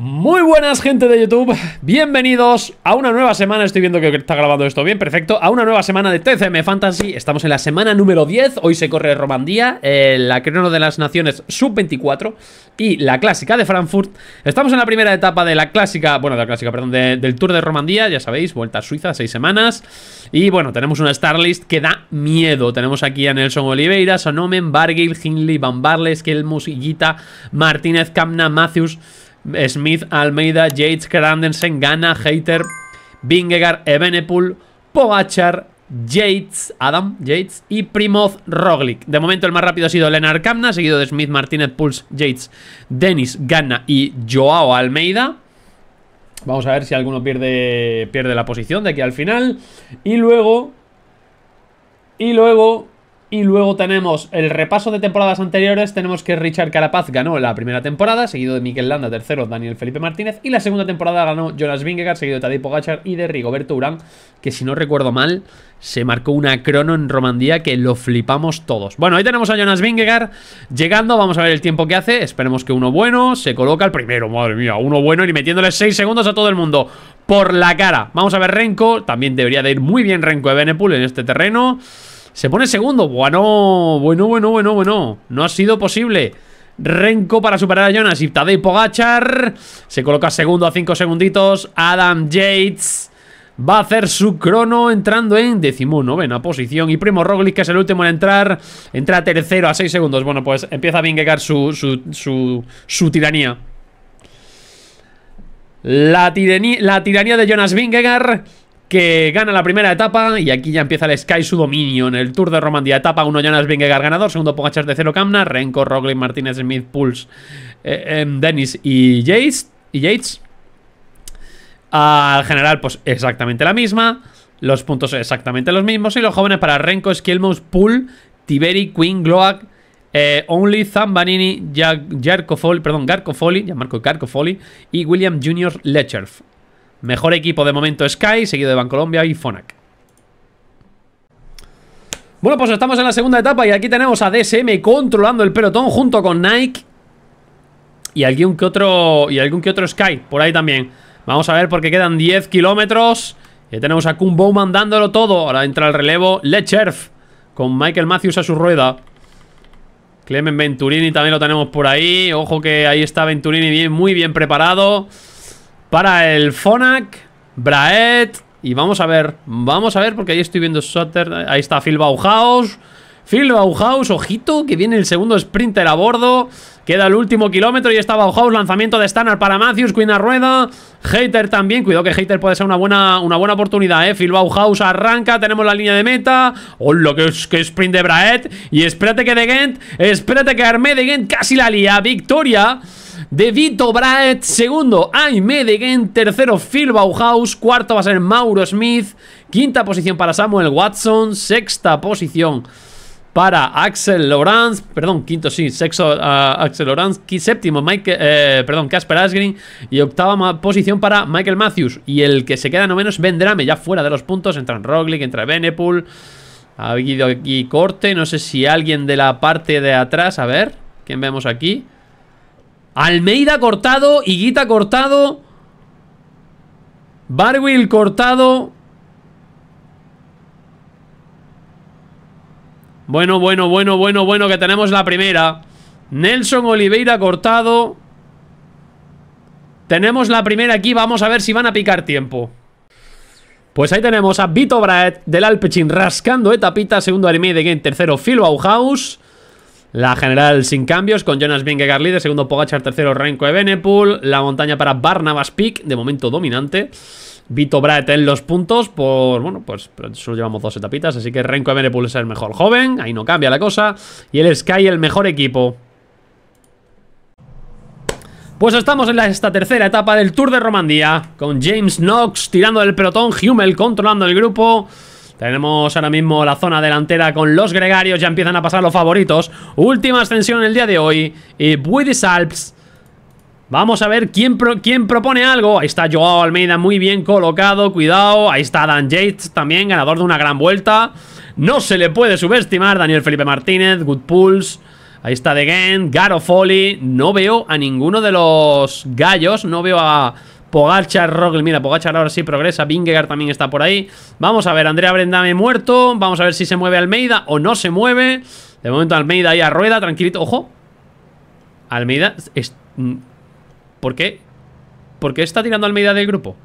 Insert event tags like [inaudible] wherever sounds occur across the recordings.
Muy buenas gente de YouTube, bienvenidos a una nueva semana, estoy viendo que está grabando esto bien, perfecto, a una nueva semana de TCM Fantasy, estamos en la semana número 10, hoy se corre Romandía, eh, la crono de las naciones sub-24 y la clásica de Frankfurt, estamos en la primera etapa de la clásica, bueno de la clásica, perdón, del Tour de Romandía, ya sabéis, vuelta a Suiza, seis semanas, y bueno, tenemos una star list que da miedo, tenemos aquí a Nelson Oliveira, Sonomen, Bargill, Hinley, Van Barles, Kelmus, Higuita, Martínez, Camna, Matthews... Smith, Almeida, Yates, Grandensen, Gana, Hater, Bingegar, Ebenepul, Pogachar, Yates, Adam Yates y Primoz Roglic. De momento el más rápido ha sido Lennart Kamna, seguido de Smith, Martínez, Puls, Yates, Dennis, Ganna y Joao Almeida. Vamos a ver si alguno pierde, pierde la posición de aquí al final. Y luego... Y luego... Y luego tenemos el repaso de temporadas anteriores. Tenemos que Richard Carapaz ganó la primera temporada, seguido de Miquel Landa, tercero Daniel Felipe Martínez. Y la segunda temporada ganó Jonas Vingegaard, seguido de Tadej Pogacar y de Rigoberto Urán, que si no recuerdo mal, se marcó una crono en Romandía que lo flipamos todos. Bueno, ahí tenemos a Jonas Vingegaard llegando, vamos a ver el tiempo que hace, esperemos que uno bueno, se coloca el primero, madre mía, uno bueno y metiéndole 6 segundos a todo el mundo por la cara. Vamos a ver Renko, también debería de ir muy bien Renko de Benepool en este terreno. Se pone segundo. Bueno, bueno, bueno, bueno, bueno. No ha sido posible. Renko para superar a Jonas y Tadej Pogachar. Se coloca segundo a cinco segunditos. Adam Yates va a hacer su crono entrando en decimonovena posición. Y Primo Roglic, que es el último en entrar, entra tercero a seis segundos. Bueno, pues empieza a vingegar su, tiranía. La, tiranía. la tiranía de Jonas Vingegaard que gana la primera etapa y aquí ya empieza el Sky su dominio en el Tour de Romandía. Etapa 1, Jonas Vingegaard ganador, segundo Pogachar de cero Camna, Renko, Roglic, Martínez, Smith, Pulse, eh, em, Dennis y Yates. Y Yates. Al general, pues exactamente la misma. Los puntos exactamente los mismos. Y los jóvenes para Renko, Skilmos, Pool, Tiberi, Queen, Gloak, eh, Only, Zambanini, Jarkofoli, perdón, Garcofoli, ya Marco foley y William Jr. Lecherf. Mejor equipo de momento Sky, seguido de Bancolombia y Fonac. Bueno, pues estamos en la segunda etapa y aquí tenemos a DSM controlando el pelotón junto con Nike y algún que otro y algún que otro Sky por ahí también. Vamos a ver porque quedan 10 kilómetros. Y eh, tenemos a Kumbo mandándolo todo. Ahora entra el relevo Lecherf con Michael Matthews a su rueda. Clement Venturini también lo tenemos por ahí. Ojo que ahí está Venturini bien, muy bien preparado. Para el Fonac Braet. Y vamos a ver, vamos a ver, porque ahí estoy viendo Sutter. Ahí está Phil Bauhaus. Phil Bauhaus, ojito, que viene el segundo sprinter a bordo. Queda el último kilómetro y está Bauhaus. Lanzamiento de Stannard para Matthews. Queen a rueda. Hater también. Cuidado que Hater puede ser una buena, una buena oportunidad, ¿eh? Phil Bauhaus arranca. Tenemos la línea de meta. ¡Hola! Oh, es que sprint de Braet! Y espérate que De Gent. Espérate que Arme De Gent casi la lía. Victoria de Vito Braet, segundo Ay, de tercero Phil Bauhaus, cuarto va a ser Mauro Smith, quinta posición para Samuel Watson, sexta posición para Axel Lorenz, perdón, quinto sí, sexto ah, Axel Lorenz, séptimo Mike, eh, perdón, Casper Asgreen y octava posición para Michael Matthews y el que se queda no menos Vendrame, ya fuera de los puntos, entran Roglic, entra Benepool. Ha habido aquí corte, no sé si alguien de la parte de atrás, a ver, ¿quién vemos aquí? Almeida cortado, Higuita cortado, Barwill cortado, Bueno, bueno, bueno, bueno, bueno, que tenemos la primera. Nelson Oliveira cortado. Tenemos la primera aquí, vamos a ver si van a picar tiempo. Pues ahí tenemos a Vito Braet del Alpechín rascando etapita, segundo Arimé de Game, tercero Phil Bauhaus. La general sin cambios con Jonas Vingegaard líder, segundo Pogachar, tercero Renko Evenepoel. la montaña para Barnabas Peak, de momento dominante. Vito Braet en los puntos por, bueno, pues solo llevamos dos etapitas, así que Renko puede es el mejor joven, ahí no cambia la cosa, y el Sky el mejor equipo. Pues estamos en esta tercera etapa del Tour de Romandía, con James Knox tirando del pelotón, Hummel controlando el grupo... Tenemos ahora mismo la zona delantera con los gregarios, ya empiezan a pasar los favoritos. Última ascensión el día de hoy, y Buidis Alps Vamos a ver quién, quién propone algo. Ahí está Joao Almeida muy bien colocado. Cuidado. Ahí está Dan Yates también, ganador de una gran vuelta. No se le puede subestimar. Daniel Felipe Martínez, Good Pulse. Ahí está De Gant, Garo No veo a ninguno de los gallos. No veo a Pogachar, Rogel. Mira, Pogachar ahora sí progresa. Bingegar también está por ahí. Vamos a ver, Andrea Brendame muerto. Vamos a ver si se mueve Almeida o no se mueve. De momento Almeida ahí a rueda, tranquilito. Ojo. Almeida... Mm, ¿Por qué? ¿Por qué está tirando Almeida del grupo?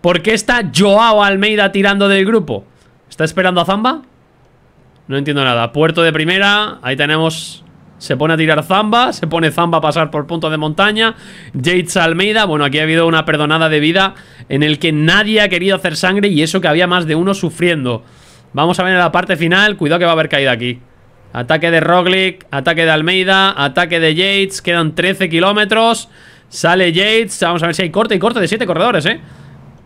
¿Por qué está Joao Almeida tirando del grupo? ¿Está esperando a Zamba? No entiendo nada. Puerto de primera. Ahí tenemos... Se pone a tirar Zamba. Se pone Zamba a pasar por puntos de montaña. Yates Almeida. Bueno, aquí ha habido una perdonada de vida en el que nadie ha querido hacer sangre y eso que había más de uno sufriendo. Vamos a ver en la parte final. Cuidado que va a haber caída aquí. Ataque de Roglic, ataque de Almeida, ataque de Yates. Quedan 13 kilómetros. Sale Yates. Vamos a ver si hay corte y corte de 7 corredores, ¿eh?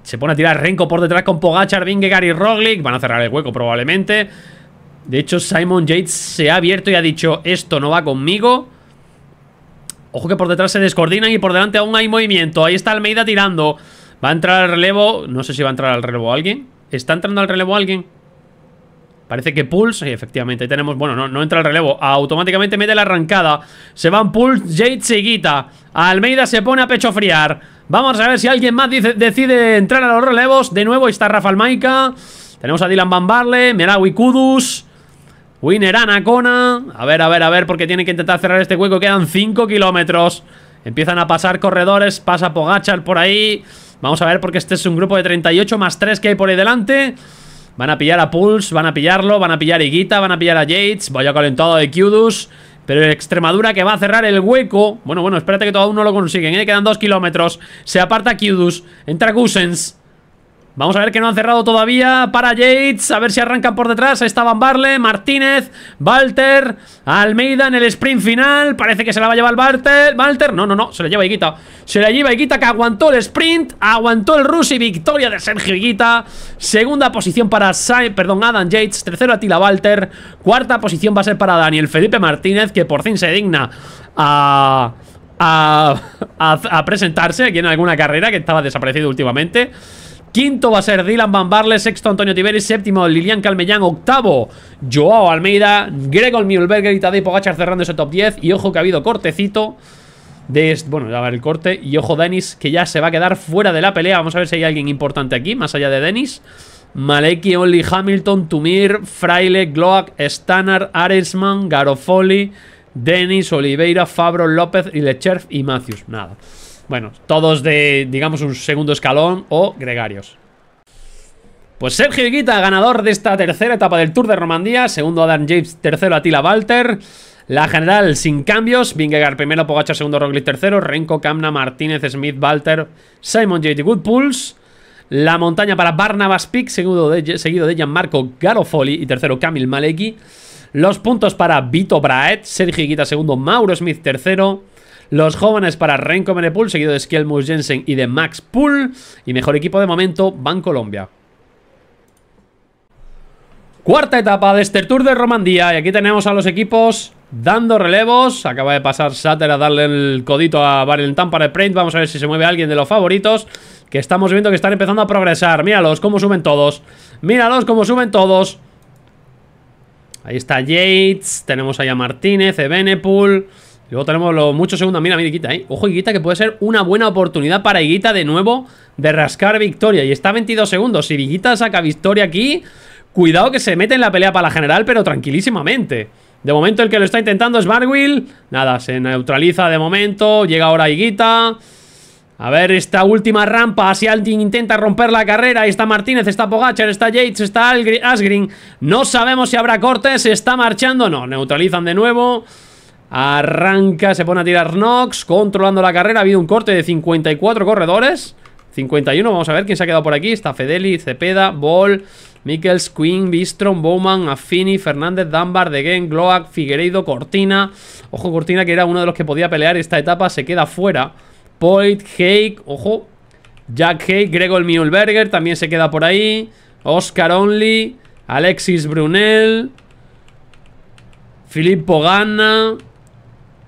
Se pone a tirar Renko por detrás con Pogachar, Vingegaard y Roglic. Van a cerrar el hueco probablemente. De hecho, Simon Yates se ha abierto y ha dicho, esto no va conmigo. Ojo que por detrás se descoordinan y por delante aún hay movimiento. Ahí está Almeida tirando. Va a entrar al relevo. No sé si va a entrar al relevo alguien. ¿Está entrando al relevo alguien? Parece que Pulse, y efectivamente, ahí tenemos... Bueno, no, no entra el relevo. Automáticamente mete la arrancada. Se van Pulse, Jade se quita. Almeida se pone a pecho friar. Vamos a ver si alguien más decide entrar a los relevos. De nuevo está Rafael Maika. Tenemos a Dylan Van Barle, Kudus. Winner Anacona. A ver, a ver, a ver, porque tienen que intentar cerrar este hueco. Quedan 5 kilómetros. Empiezan a pasar corredores. Pasa Pogachar por ahí. Vamos a ver, porque este es un grupo de 38 más 3 que hay por ahí delante. Van a pillar a Pulse, van a pillarlo, van a pillar a Higuita, van a pillar a Yates. Vaya calentado de Kudus. Pero Extremadura que va a cerrar el hueco. Bueno, bueno, espérate que todavía uno lo consiguen, ¿eh? Quedan dos kilómetros. Se aparta Kudus. Entra Gusens. Vamos a ver que no han cerrado todavía para Yates. A ver si arrancan por detrás. Ahí está Barle, Martínez, Walter, Almeida en el sprint final. Parece que se la va a llevar Walter. Walter, no, no, no. Se la lleva Higuita. Se la lleva Higuita que aguantó el sprint. Aguantó el Rusi, y victoria de Sergio Higuita. Segunda posición para perdón, Adam Yates. Tercero Tila Walter. Cuarta posición va a ser para Daniel Felipe Martínez, que por fin se digna A, a, [laughs] a presentarse aquí en alguna carrera que estaba desaparecido últimamente Quinto va a ser Dylan Van Barle, sexto Antonio Tiberi, séptimo Lilian Calmellán, octavo Joao Almeida, Gregor Mühlberger y Tadej Pogachar cerrando ese top 10. Y ojo que ha habido cortecito de... Bueno, ya va el corte. Y ojo Denis que ya se va a quedar fuera de la pelea. Vamos a ver si hay alguien importante aquí, más allá de Denis. Maleki, Only, Hamilton, Tumir, Fraile, Gloak, Stannard, Aresman, Garofoli, Denis, Oliveira, Fabro, López, Lecherf y Matthews. Nada. Bueno, todos de, digamos, un segundo escalón o gregarios. Pues Sergio Higuita, ganador de esta tercera etapa del Tour de Romandía. Segundo Adam James, tercero Attila Walter. La general sin cambios, Vingegaard primero, Pogacha segundo, Roglic tercero, Renko, Camna, Martínez, Smith, Walter, Simon J.T. Goodpulse. La montaña para Barnabas Peak, seguido de, seguido de Gianmarco Garofoli y tercero Camil Maleki. Los puntos para Vito Braet, Sergio Higuita segundo, Mauro Smith tercero, los jóvenes para Renko benepool seguido de Skelmus Jensen y de Max Pool. Y mejor equipo de momento, Ban Colombia. Cuarta etapa de este Tour de Romandía. Y aquí tenemos a los equipos dando relevos. Acaba de pasar Sater a darle el codito a Valentán para el print. Vamos a ver si se mueve alguien de los favoritos. Que estamos viendo que están empezando a progresar. Míralos cómo suben todos. Míralos cómo suben todos. Ahí está Yates. Tenemos ahí a Martínez, Ebenepool. Luego tenemos los muchos segundos. Mira, mira, ¿eh? Ojo, Higuita, que puede ser una buena oportunidad para Higuita de nuevo de rascar victoria. Y está a 22 segundos. Si Higuita saca victoria aquí, cuidado que se mete en la pelea para la general, pero tranquilísimamente. De momento el que lo está intentando es Barwill. Nada, se neutraliza de momento. Llega ahora Higuita. A ver, esta última rampa, si alguien intenta romper la carrera, ahí está Martínez, está Pogacar, está Yates, está Asgreen. No sabemos si habrá cortes, está marchando, no, neutralizan de nuevo. Arranca, se pone a tirar Knox Controlando la carrera, ha habido un corte de 54 corredores 51, vamos a ver quién se ha quedado por aquí Está Fedeli, Cepeda, Ball Mikkels, queen Bistrom, Bowman, Affini, Fernández, Dunbar, Degen, Gloak, Figueiredo, Cortina. Ojo, Cortina que era uno de los que podía pelear esta etapa, se queda fuera. Poit, Hake, ojo. Jack Hake, Gregor Mühlberger también se queda por ahí. Oscar Only, Alexis Brunel, Filippo Ganna,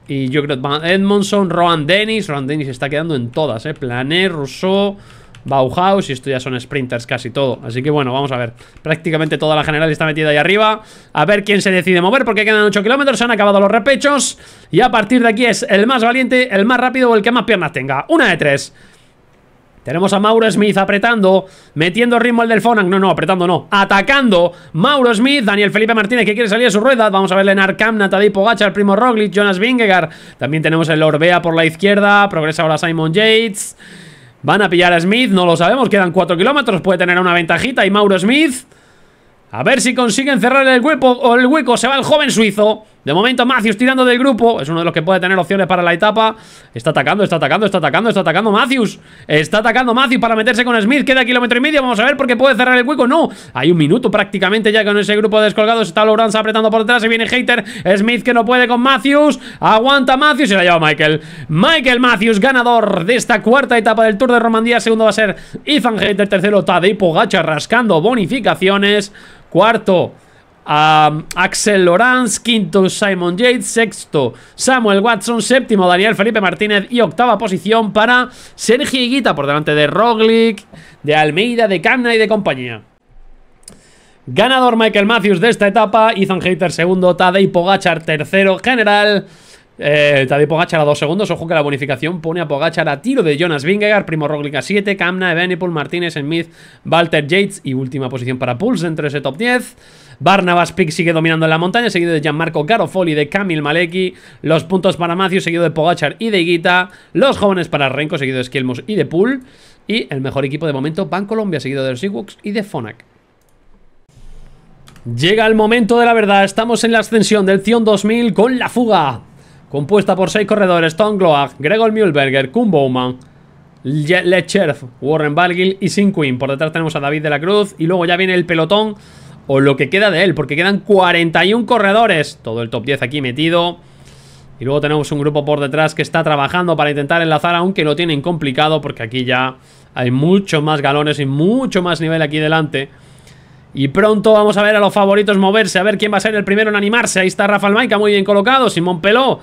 y yo creo que Edmondson, Rohan Dennis. Rohan Dennis está quedando en todas, ¿eh? Planer, Rousseau, Bauhaus. Y esto ya son sprinters casi todo. Así que bueno, vamos a ver. Prácticamente toda la general está metida ahí arriba. A ver quién se decide mover porque quedan 8 kilómetros. Se han acabado los repechos. Y a partir de aquí es el más valiente, el más rápido o el que más piernas tenga. Una de tres. Tenemos a Mauro Smith apretando, metiendo ritmo al del No, no, apretando no. Atacando Mauro Smith, Daniel Felipe Martínez que quiere salir a su rueda. Vamos a verle en Arkham, Natadi Pogacha, el primo Roglic, Jonas Vingegaard. También tenemos el Orbea por la izquierda. Progresa ahora Simon Yates. Van a pillar a Smith, no lo sabemos. Quedan 4 kilómetros, puede tener una ventajita. Y Mauro Smith. A ver si consiguen cerrar el hueco. O el hueco se va el joven suizo. De momento Matthews tirando del grupo Es uno de los que puede tener opciones para la etapa Está atacando, está atacando, está atacando, está atacando Matthews Está atacando Matthews para meterse con Smith Queda kilómetro y medio, vamos a ver porque puede cerrar el hueco No, hay un minuto prácticamente ya con ese grupo descolgado Está Laurence apretando por detrás y viene Hater Smith que no puede con Matthews Aguanta Matthews y la lleva Michael Michael Matthews, ganador de esta cuarta etapa del Tour de Romandía Segundo va a ser Ethan Hater, tercero Tadej Pogacha rascando bonificaciones Cuarto a Axel Lorenz quinto Simon Yates, sexto Samuel Watson, séptimo Daniel Felipe Martínez y octava posición para Sergio Guita por delante de Roglic, de Almeida, de Camna y de compañía. Ganador Michael Matthews de esta etapa, Ethan Hater segundo, Tadej Pogachar tercero, general. Eh, Tadej Pogachar a dos segundos, ojo que la bonificación pone a Pogachar a tiro de Jonas Vingegaard, Primo Roglic a siete Camna, Ebenipul, Martínez, Smith, Walter Yates y última posición para Pulse entre ese top 10. Barnabas Pick sigue dominando en la montaña, seguido de Gianmarco Garofoli, de Kamil Maleki. Los puntos para Macio, seguido de Pogachar y de Higuita. Los jóvenes para Renko, seguido de Esquilmos y de Pool. Y el mejor equipo de momento, Van Colombia, seguido de los y de Fonac. Llega el momento de la verdad, estamos en la ascensión del Zion 2000 con la fuga. Compuesta por seis corredores, Tom Gloag, Gregor Mühlberger, Kuhn Bowman, Lecherf, Warren Balgill y Sin Queen. Por detrás tenemos a David de la Cruz y luego ya viene el pelotón o lo que queda de él, porque quedan 41 corredores. Todo el top 10 aquí metido. Y luego tenemos un grupo por detrás que está trabajando para intentar enlazar, aunque lo tienen complicado, porque aquí ya hay muchos más galones y mucho más nivel aquí delante. Y pronto vamos a ver a los favoritos moverse, a ver quién va a ser el primero en animarse. Ahí está Rafael Maica, muy bien colocado. Simón Peló,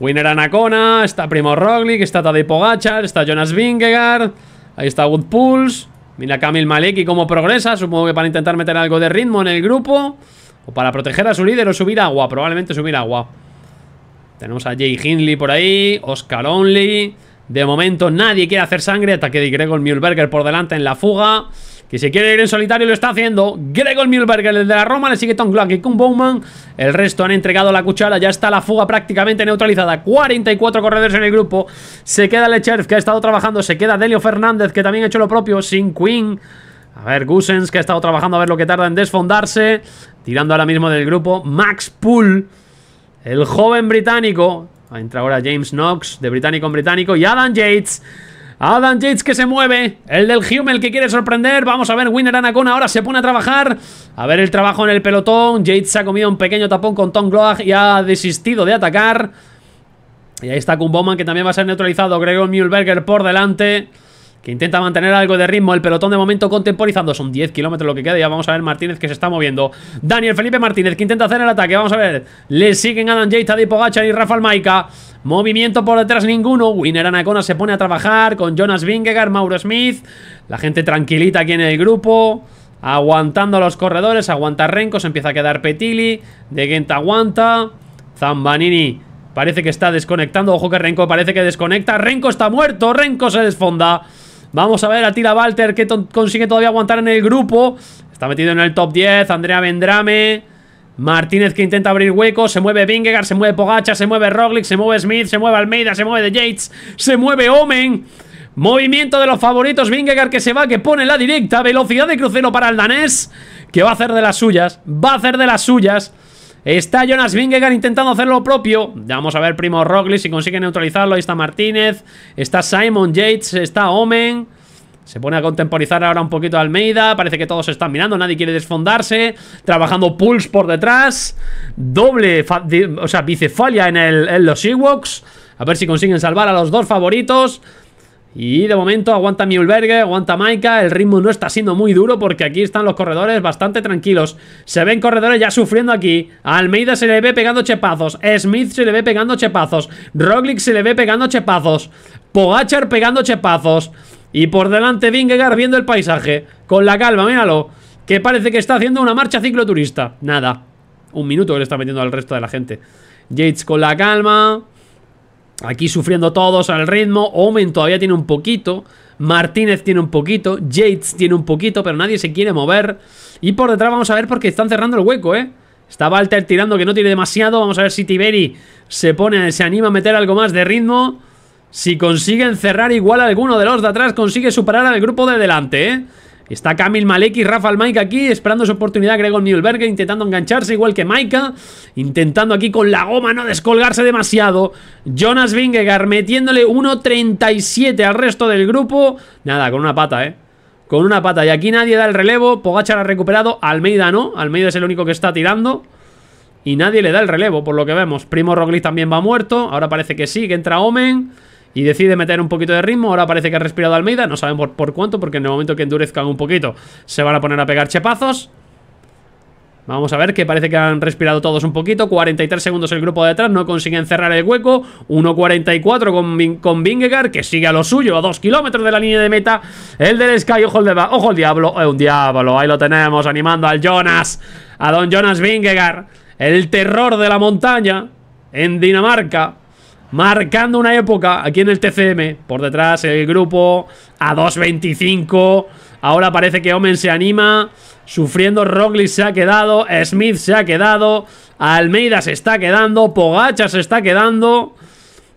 Winner Anacona, está Primo Roglic, está Tadej Pogachar, está Jonas Vingegaard, ahí está Wood Pulse. Mira Camil Maleki cómo progresa. Supongo que para intentar meter algo de ritmo en el grupo. O para proteger a su líder o subir agua. Probablemente subir agua. Tenemos a Jay Hindley por ahí. Oscar Only. De momento nadie quiere hacer sangre. Ataque de Gregor Mühlberger por delante en la fuga. Que se quiere ir en solitario lo está haciendo. Gregor Mühlberger, el de la Roma, le sigue Tom Glock y Kung Bowman. El resto han entregado la cuchara. Ya está la fuga prácticamente neutralizada. 44 corredores en el grupo. Se queda Lecherf, que ha estado trabajando. Se queda Delio Fernández, que también ha hecho lo propio. Sin Queen. A ver, Gusens, que ha estado trabajando a ver lo que tarda en desfondarse. Tirando ahora mismo del grupo. Max Pool. El joven británico Entra ahora James Knox, de británico en británico, y Adam Yates. Adam Yates que se mueve, el del Hummel que quiere sorprender, vamos a ver, Winner Anacona ahora se pone a trabajar, a ver el trabajo en el pelotón, Yates ha comido un pequeño tapón con Tom Gloag y ha desistido de atacar, y ahí está Kumboman que también va a ser neutralizado, Gregor Mühlberger por delante, que intenta mantener algo de ritmo. El pelotón de momento contemporizando. Son 10 kilómetros lo que queda. Ya vamos a ver Martínez que se está moviendo. Daniel Felipe Martínez que intenta hacer el ataque. Vamos a ver. Le siguen Adam Jay, Tadej Pogacar y Rafael Maica Movimiento por detrás ninguno. Winner Anacona se pone a trabajar con Jonas Vingegaard, Mauro Smith. La gente tranquilita aquí en el grupo. Aguantando a los corredores. Aguanta Renko. Se empieza a quedar Petili. De Genta aguanta. Zambanini parece que está desconectando. Ojo que Renko parece que desconecta. Renko está muerto. Renko se desfonda. Vamos a ver a Tila Walter que consigue todavía aguantar en el grupo. Está metido en el top 10. Andrea Vendrame. Martínez que intenta abrir huecos, se mueve Vingegaard, se mueve Pogacha, se mueve Roglic, se mueve Smith, se mueve Almeida, se mueve De Yates, se mueve Omen. Movimiento de los favoritos, Vingegaard que se va, que pone la directa, velocidad de crucero para el danés, que va a hacer de las suyas, va a hacer de las suyas. Está Jonas Vingegaard intentando hacer lo propio. Vamos a ver Primo Roglic si consigue neutralizarlo. Ahí está Martínez. Está Simon Yates. Está Omen. Se pone a contemporizar ahora un poquito a Almeida. Parece que todos están mirando. Nadie quiere desfondarse. Trabajando Pulse por detrás. Doble, o sea, bicefalia en, el, en los Ewoks. A ver si consiguen salvar a los dos favoritos. Y de momento aguanta Mühlberger, aguanta Maika, el ritmo no está siendo muy duro porque aquí están los corredores bastante tranquilos. Se ven corredores ya sufriendo aquí. Almeida se le ve pegando chepazos, Smith se le ve pegando chepazos, Roglic se le ve pegando chepazos, Pogachar pegando chepazos. Y por delante Vingegaard viendo el paisaje, con la calma, míralo, que parece que está haciendo una marcha cicloturista. Nada, un minuto que le está metiendo al resto de la gente. Yates con la calma... Aquí sufriendo todos al ritmo. Omen todavía tiene un poquito. Martínez tiene un poquito. Yates tiene un poquito, pero nadie se quiere mover. Y por detrás vamos a ver porque están cerrando el hueco, ¿eh? Está Walter tirando que no tiene demasiado. Vamos a ver si Tiberi se pone, se anima a meter algo más de ritmo. Si consiguen cerrar igual alguno de los de atrás, consigue superar al grupo de delante, ¿eh? Está Kamil Maleki, y Rafa aquí esperando su oportunidad. Gregor Mühlberger intentando engancharse, igual que Maika. Intentando aquí con la goma no descolgarse demasiado. Jonas Vingegaard metiéndole 1.37 al resto del grupo. Nada, con una pata, ¿eh? Con una pata. Y aquí nadie da el relevo. Pogachar ha recuperado. Almeida no. Almeida es el único que está tirando. Y nadie le da el relevo, por lo que vemos. Primo Roglic también va muerto. Ahora parece que sí, que entra Omen y decide meter un poquito de ritmo. Ahora parece que ha respirado Almeida, no sabemos por, cuánto, porque en el momento que endurezcan un poquito se van a poner a pegar chepazos. Vamos a ver que parece que han respirado todos un poquito 43 segundos el grupo de atrás No consiguen cerrar el hueco 1.44 con, con Que sigue a lo suyo A 2 kilómetros de la línea de meta El del Sky Ojo el, de, ojo el diablo eh, Un diablo Ahí lo tenemos Animando al Jonas A don Jonas Vingegaard El terror de la montaña En Dinamarca Marcando una época aquí en el TCM. Por detrás el grupo a 2.25. Ahora parece que Omen se anima. Sufriendo Roglic se ha quedado. Smith se ha quedado. Almeida se está quedando. Pogacha se está quedando.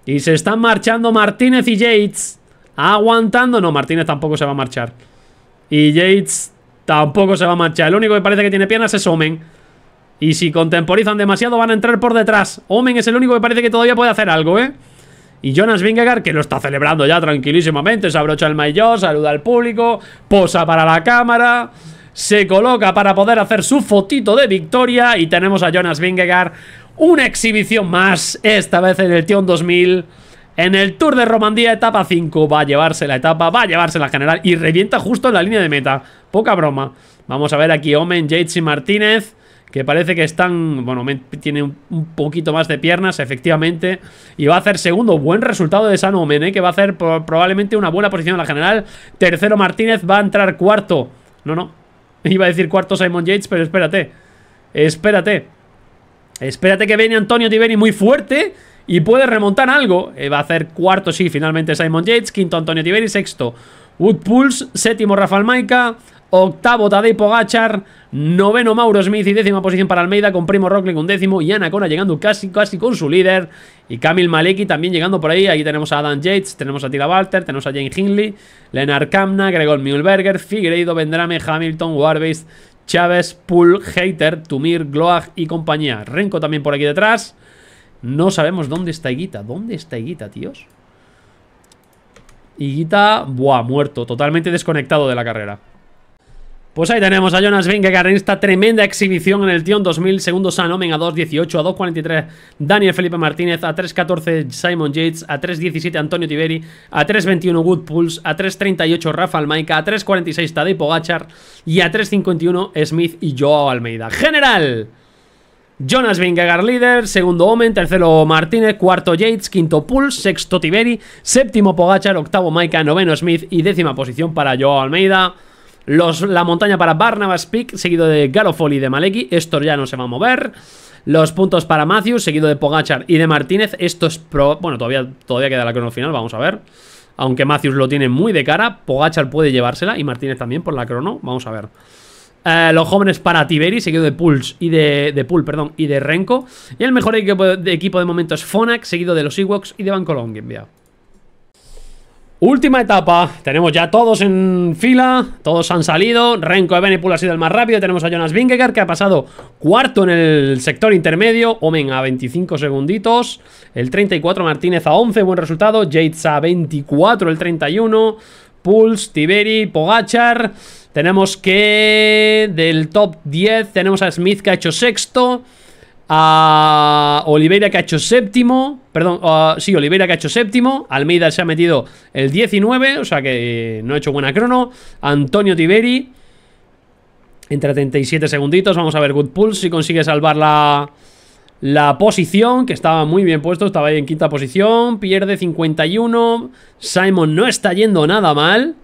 Y se están marchando Martínez y Yates. Aguantando. No, Martínez tampoco se va a marchar. Y Yates tampoco se va a marchar. El único que parece que tiene piernas es Omen. Y si contemporizan demasiado van a entrar por detrás. Omen es el único que parece que todavía puede hacer algo, ¿eh? Y Jonas Vingegaard, que lo está celebrando ya tranquilísimamente, se abrocha el maillot, saluda al público, posa para la cámara, se coloca para poder hacer su fotito de victoria y tenemos a Jonas Vingegaard una exhibición más, esta vez en el Tion 2000. En el Tour de Romandía, etapa 5, va a llevarse la etapa, va a llevarse la general y revienta justo en la línea de meta. Poca broma. Vamos a ver aquí Omen, Yates y Martínez que parece que están, bueno, tiene un poquito más de piernas, efectivamente, y va a hacer segundo, buen resultado de San ¿eh? que va a hacer probablemente una buena posición en la general, tercero Martínez, va a entrar cuarto, no, no, [laughs] iba a decir cuarto Simon Yates, pero espérate, espérate, espérate que viene Antonio Tiberi muy fuerte, y puede remontar algo, eh, va a hacer cuarto, sí, finalmente Simon Yates, quinto Antonio Tiberi, sexto Wood séptimo Rafael Maica, Octavo Tadej Pogachar, noveno Mauro Smith y décima posición para Almeida con Primo Rockling un décimo y Anacona llegando casi casi con su líder y Kamil Maleki también llegando por ahí. Ahí tenemos a Adam Yates, tenemos a Tila Walter, tenemos a Jane Hindley, Lennart Kamna, Gregor Mühlberger, Figueiredo, Vendrame, Hamilton, warbees Chávez, pull Hater, Tumir, Gloag y compañía. Renko también por aquí detrás. No sabemos dónde está Higuita. ¿Dónde está Higuita, tíos? Higuita, buah, muerto, totalmente desconectado de la carrera. Pues ahí tenemos a Jonas Vingegaard en esta tremenda exhibición en el Tion 2000, Segundo San Omen a 2.18, a 2.43 Daniel Felipe Martínez, a 3.14 Simon Yates, a 3.17 Antonio Tiberi, a 3.21 Wood Pulse, a 3.38 Rafa Almaica, a 3.46 Tadej Pogachar y a 3.51 Smith y Joao Almeida. ¡General! Jonas Vingegaard líder, segundo Omen, tercero Martínez, cuarto Yates, quinto Pulse, sexto Tiberi, séptimo Pogachar, octavo Maika, noveno Smith y décima posición para Joao Almeida. Los, la montaña para Barnabas Peak, seguido de Garofoli y de Maleki. Esto ya no se va a mover. Los puntos para Matthews, seguido de Pogachar y de Martínez. Esto es... Pro, bueno, todavía, todavía queda la crono final, vamos a ver. Aunque Matthews lo tiene muy de cara, Pogachar puede llevársela y Martínez también por la crono. Vamos a ver. Eh, los jóvenes para Tiberi, seguido de Pulse y de, perdón, y de Renko. Y el mejor equipo de, momento es Fonak, seguido de los Ewoks y de Van enviado. Última etapa, tenemos ya todos en fila, todos han salido, Renko Evenepoel ha sido el más rápido, tenemos a Jonas Vingegaard que ha pasado cuarto en el sector intermedio, Omen a 25 segunditos, el 34 Martínez a 11, buen resultado, Jates a 24, el 31, Puls, Tiberi, Pogachar, tenemos que del top 10 tenemos a Smith que ha hecho sexto, a Oliveira que ha hecho séptimo, perdón, sí, Oliveira que ha hecho séptimo, Almeida se ha metido el 19, o sea que no ha hecho buena crono, Antonio Tiberi entre 37 segunditos, vamos a ver Good Pulse si consigue salvar la, la posición, que estaba muy bien puesto, estaba ahí en quinta posición, pierde 51, Simon no está yendo nada mal.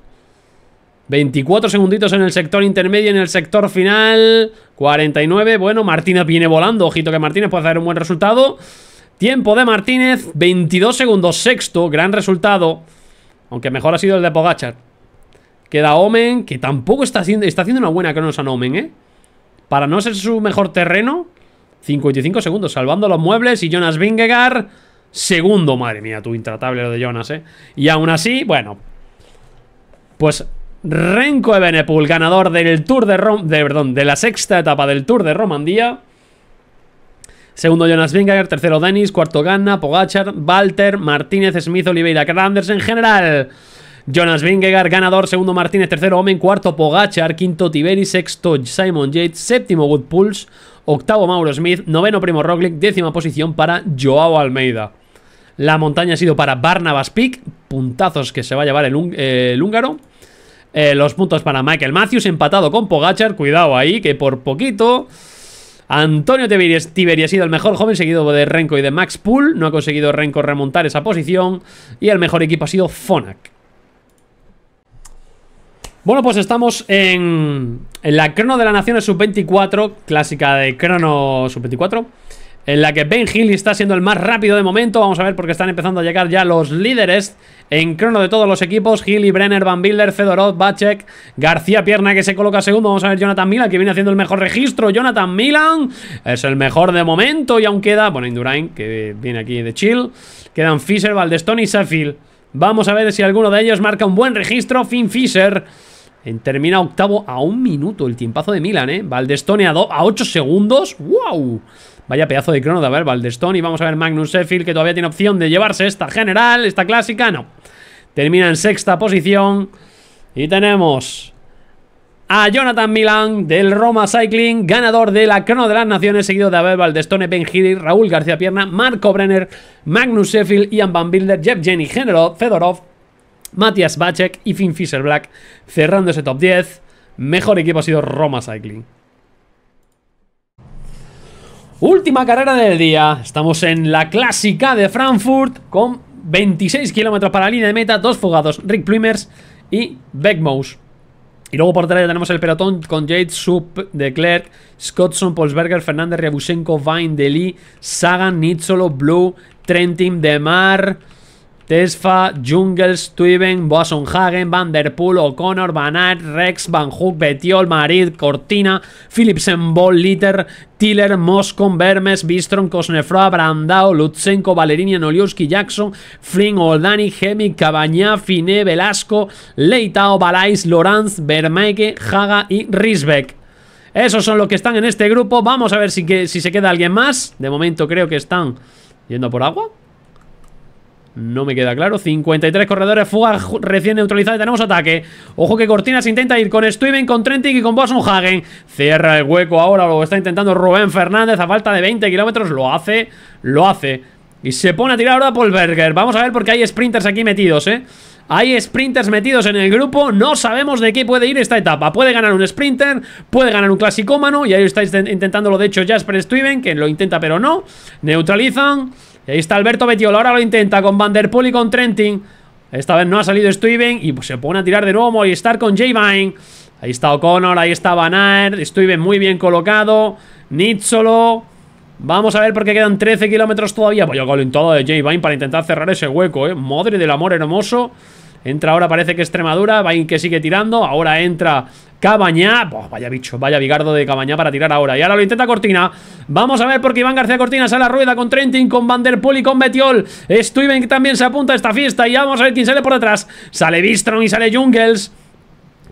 24 segunditos en el sector intermedio, en el sector final 49, bueno, Martínez viene volando Ojito que Martínez puede hacer un buen resultado Tiempo de Martínez 22 segundos, sexto, gran resultado Aunque mejor ha sido el de Pogachar Queda Omen, que tampoco está haciendo, está haciendo una buena cronos a Omen, ¿eh? Para no ser su mejor terreno 55 segundos, salvando los muebles Y Jonas Vingegaard Segundo, madre mía, tu intratable lo de Jonas, ¿eh? Y aún así, bueno Pues Renko Evenepoel, ganador del Tour de, de, perdón, de la sexta etapa del Tour de Romandía. Segundo Jonas Vingegaard, tercero Denis, cuarto Ganna, Pogachar, Walter, Martínez, Smith, Oliveira, Granders en general. Jonas Vingegaard, ganador, segundo Martínez, tercero Omen, cuarto Pogachar, quinto Tiberi, sexto Simon Yates, séptimo Wood Pulse, octavo Mauro Smith, noveno Primo Roglic, décima posición para Joao Almeida. La montaña ha sido para Barnabas Peak, puntazos que se va a llevar el eh, húngaro. Eh, los puntos para Michael Matthews, empatado con Pogachar. Cuidado ahí, que por poquito... Antonio Tiberi ha sido el mejor joven, seguido de Renko y de Max Pool. No ha conseguido Renko remontar esa posición. Y el mejor equipo ha sido Fonak. Bueno, pues estamos en, la crono de la nación Sub-24, clásica de crono Sub-24 en la que Ben Hill está siendo el más rápido de momento. Vamos a ver porque están empezando a llegar ya los líderes en crono de todos los equipos. Hill Brenner, Van Bilder, Fedorov, Bacek, García Pierna que se coloca segundo. Vamos a ver Jonathan Milan que viene haciendo el mejor registro. Jonathan Milan es el mejor de momento y aún queda, bueno, Indurain que viene aquí de chill. Quedan Fischer, Valdestone y Sheffield. Vamos a ver si alguno de ellos marca un buen registro. Finn Fischer termina octavo a un minuto el tiempazo de Milan, ¿eh? Valdestone a, a 8 segundos. ¡Wow! Vaya pedazo de crono de de Valdestone. Y vamos a ver Magnus Sheffield, que todavía tiene opción de llevarse esta general, esta clásica. No. Termina en sexta posición. Y tenemos a Jonathan Milan del Roma Cycling, ganador de la Crono de las Naciones, seguido de Abel Valdestone, Ben Giri, Raúl García Pierna, Marco Brenner, Magnus Sheffield, Ian Van Bilder, Jeff Jenny, General, Fedorov, Matias Bacek y Finn Fischer Black, cerrando ese top 10. Mejor equipo ha sido Roma Cycling. Última carrera del día. Estamos en la clásica de Frankfurt con 26 kilómetros para la línea de meta, dos fugados, Rick Plumers y Beckmose. Y luego por detrás tenemos el pelotón con Jade, Soup, De Klerk, Scottson, Polsberger, Fernández, Ryabushenko, Vine, Deli, Sagan, Nitsolo, Blue, Trentin, Mar. Tesfa, Jungles, Stuyven, Boasonhagen, Van Der Poel, O'Connor, Van Rex, Van Hook, Betiol, Marid, Cortina, Philipsen, Boll, Litter, Tiller, Moscon, Vermes, Bistron, Cosnefroa, Brandao, Lutsenko, Valerini, Noliuski, Jackson, Flynn, Oldani, Hemi, Cabañá, Fine, Velasco, Leitao, Balais, Lorenz, Vermeke, Haga y Risbeck. Esos son los que están en este grupo. Vamos a ver si, que, si se queda alguien más. De momento creo que están yendo por agua. No me queda claro. 53 corredores, fuga recién neutralizada tenemos ataque. Ojo que Cortinas intenta ir con Steven, con Trentic y con Boson Hagen. Cierra el hueco ahora, lo está intentando Rubén Fernández a falta de 20 kilómetros. Lo hace, lo hace. Y se pone a tirar ahora Berger Vamos a ver porque hay sprinters aquí metidos, ¿eh? Hay sprinters metidos en el grupo No sabemos de qué puede ir esta etapa Puede ganar un sprinter, puede ganar un clasicómano Y ahí está lo de hecho Jasper Stuyven Que lo intenta pero no Neutralizan y ahí está Alberto Betiol, ahora lo intenta con Vanderpool y con Trentin. Esta vez no ha salido Steven y pues, se pone a tirar de nuevo estar con J-Vine. Ahí está O'Connor, ahí está Van Steven muy bien colocado, Nitsolo. Vamos a ver por qué quedan 13 kilómetros todavía. Voy a todo de J-Vine para intentar cerrar ese hueco, ¿eh? Madre del amor hermoso. Entra ahora, parece que Extremadura. vain que sigue tirando. Ahora entra Cabañá. vaya bicho, vaya bigardo de Cabañá para tirar ahora. Y ahora lo intenta Cortina. Vamos a ver porque Iván García Cortina sale a la rueda con Trentin, con Van Der Poel y con Betiol. Stuyven también se apunta a esta fiesta. Y vamos a ver quién sale por detrás. Sale Bistron y sale Jungles.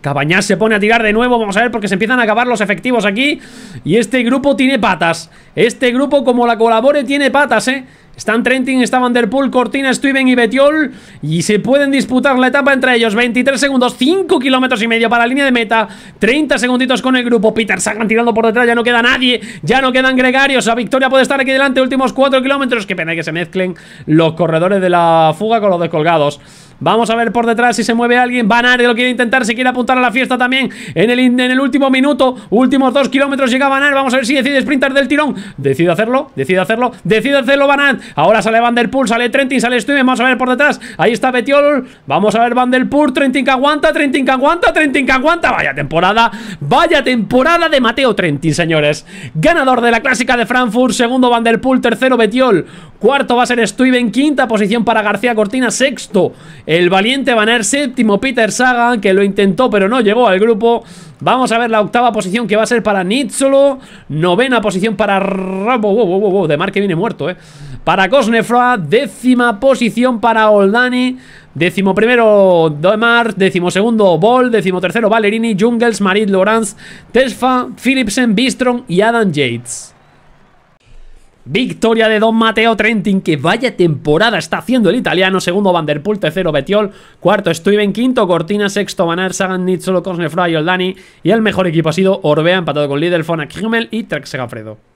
Cabañá se pone a tirar de nuevo, vamos a ver porque se empiezan a acabar los efectivos aquí Y este grupo tiene patas Este grupo como la colabore tiene patas, eh están Trentin, está Van Der Poel, Cortina, Steven y Betiol Y se pueden disputar la etapa entre ellos 23 segundos, 5 kilómetros y medio para la línea de meta 30 segunditos con el grupo Peter Sagan tirando por detrás, ya no queda nadie Ya no quedan gregarios, la victoria puede estar aquí delante Últimos 4 kilómetros, qué pena que se mezclen Los corredores de la fuga con los descolgados Vamos a ver por detrás si se mueve alguien. Van Aert lo quiere intentar, se quiere apuntar a la fiesta también en el, en el último minuto. Últimos dos kilómetros llega Van Vamos a ver si decide sprintar del tirón. Decide hacerlo, decide hacerlo, decide hacerlo Van Ahora sale Van Der Poel, sale Trentin, sale Stuyven. Vamos a ver por detrás. Ahí está Betiol. Vamos a ver Van Der Poel. Trentin que aguanta, Trentin que aguanta, Trentin que aguanta. Vaya temporada, vaya temporada de Mateo Trentin, señores. Ganador de la clásica de Frankfurt, segundo Van Der Poel, tercero Betiol. Cuarto va a ser Stuyven, quinta posición para García Cortina, sexto. El valiente Banner, séptimo Peter Sagan, que lo intentó pero no llegó al grupo. Vamos a ver la octava posición que va a ser para Nitsolo. Novena posición para... Wow, wow, wow, de Mar que viene muerto, eh. Para Cosnefroa, Décima posición para Oldani. Décimo primero Demar, décimo segundo Ball, décimo tercero Valerini, Jungles, Marit Lorenz, Tesfa, Philipsen, Bistron y Adam Yates. Victoria de Don Mateo Trentin, que vaya temporada está haciendo el italiano. Segundo Vanderpool, tercero Betiol, cuarto Stuyven, quinto Cortina, sexto Van Sagan, solo Cosnefra y Oldani. Y el mejor equipo ha sido Orbea, empatado con Lidl, Fona, Kimmel y Trek Segafredo.